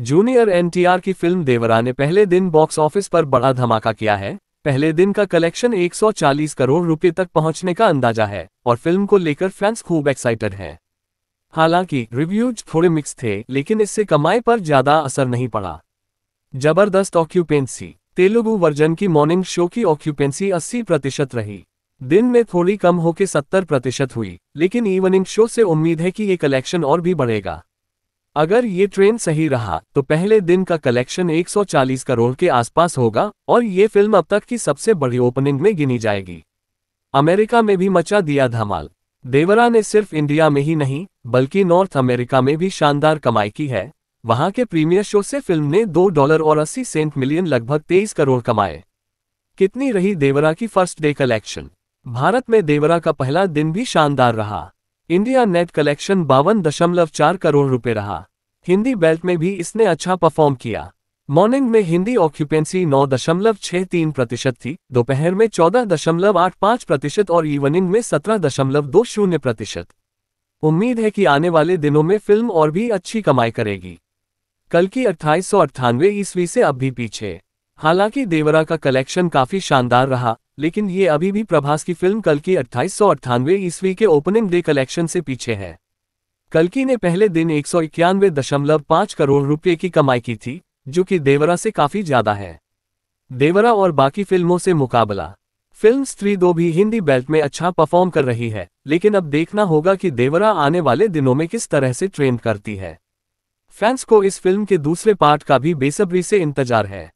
junior NTR की film देवरा ने पहले दिन बॉक्स ऑफिस पर बड़ा धमाका किया है पहले दिन का कलेक्शन 140 करोड़ रुपए तक पहुंचने का अंदाजा है और फिल्म को लेकर फैंस खूब एक्साइटेड हैं हालांकि रिव्यूज थोड़े मिक्स थे लेकिन इससे कमाई पर ज्यादा असर नहीं पड़ा जबरदस्त ऑक्यूपेंसी तेलुगु वर्जन की मॉर्निंग शो की ऑक्यूपेंसी 80 प्रतिशत रही दिन में थोड़ी कम होकर 70 प्रतिशत हुई लेकिन इवनिंग शो से उम्मीद है कि ये कलेक्शन और भी बढ़ेगा अगर ये ट्रेन सही रहा तो पहले दिन का कलेक्शन 140 करोड़ के आसपास होगा और ये फिल्म अब तक की सबसे बड़ी ओपनिंग में गिनी जाएगी अमेरिका में भी मचा दिया धमाल देवरा ने सिर्फ इंडिया में ही नहीं बल्कि नॉर्थ अमेरिका में भी शानदार कमाई की है वहां के प्रीमियर शो से फिल्म ने दो डॉलर और अस्सी सेंट मिलियन लगभग तेईस करोड़ कमाए कितनी रही देवरा की फर्स्ट डे कलेक्शन भारत में देवरा का पहला दिन भी शानदार रहा इंडिया नेट कलेक्शन बावन दशमलव चार करोड़ रुपए रहा हिंदी बेल्ट में भी इसने अच्छा परफॉर्म किया मॉर्निंग में हिंदी ऑक्यूपेंसी नौ दशमलव छह तीन प्रतिशत थी दोपहर में चौदह दशमलव आठ पाँच प्रतिशत और इवनिंग में सत्रह दशमलव दो शून्य प्रतिशत उम्मीद है कि आने वाले दिनों में फिल्म और भी अच्छी कमाई करेगी कल की अट्ठाईस सौ अट्ठानवे ईस्वी से अब भी पीछे हालांकि देवरा का कलेक्शन काफी शानदार रहा लेकिन ये अभी भी प्रभास की फिल्म कल की अट्ठाईस सौ ईस्वी के ओपनिंग डे कलेक्शन से पीछे है कलकी ने पहले दिन एक सौ इक्यानवे दशमलव पांच करोड़ रुपए की कमाई की थी जो कि देवरा से काफी ज्यादा है देवरा और बाकी फिल्मों से मुकाबला फिल्म स्त्री दो भी हिंदी बेल्ट में अच्छा परफॉर्म कर रही है लेकिन अब देखना होगा कि देवरा आने वाले दिनों में किस तरह से ट्रेंड करती है फैंस को इस फिल्म के दूसरे पार्ट का भी बेसब्री से इंतजार है